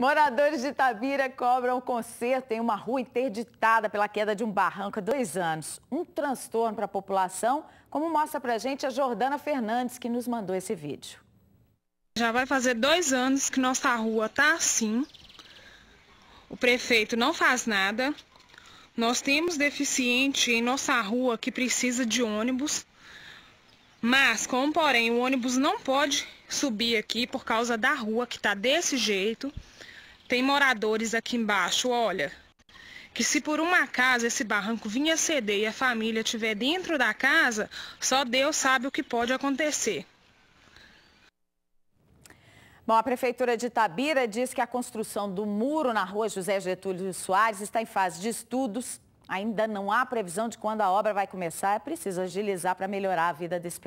Moradores de Itabira cobram conserto em uma rua interditada pela queda de um barranco há dois anos. Um transtorno para a população, como mostra para a gente a Jordana Fernandes, que nos mandou esse vídeo. Já vai fazer dois anos que nossa rua está assim. O prefeito não faz nada. Nós temos deficiente em nossa rua que precisa de ônibus. Mas, como porém, o ônibus não pode subir aqui por causa da rua que está desse jeito. Tem moradores aqui embaixo, olha, que se por um acaso esse barranco vinha ceder e a família estiver dentro da casa, só Deus sabe o que pode acontecer. Bom, a Prefeitura de Itabira diz que a construção do muro na rua José Getúlio Soares está em fase de estudos. Ainda não há previsão de quando a obra vai começar. É preciso agilizar para melhorar a vida desse